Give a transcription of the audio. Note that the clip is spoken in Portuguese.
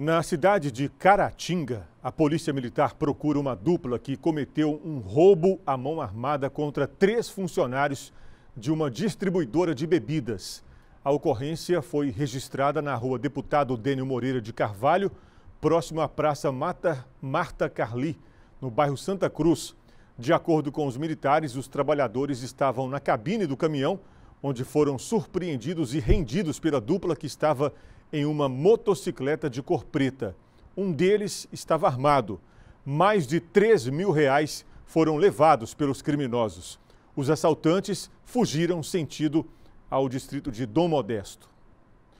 Na cidade de Caratinga, a polícia militar procura uma dupla que cometeu um roubo à mão armada contra três funcionários de uma distribuidora de bebidas. A ocorrência foi registrada na rua Deputado Dênio Moreira de Carvalho, próximo à Praça Mata Marta Carli, no bairro Santa Cruz. De acordo com os militares, os trabalhadores estavam na cabine do caminhão, onde foram surpreendidos e rendidos pela dupla que estava em uma motocicleta de cor preta. Um deles estava armado. Mais de 3 mil reais foram levados pelos criminosos. Os assaltantes fugiram sentido ao distrito de Dom Modesto.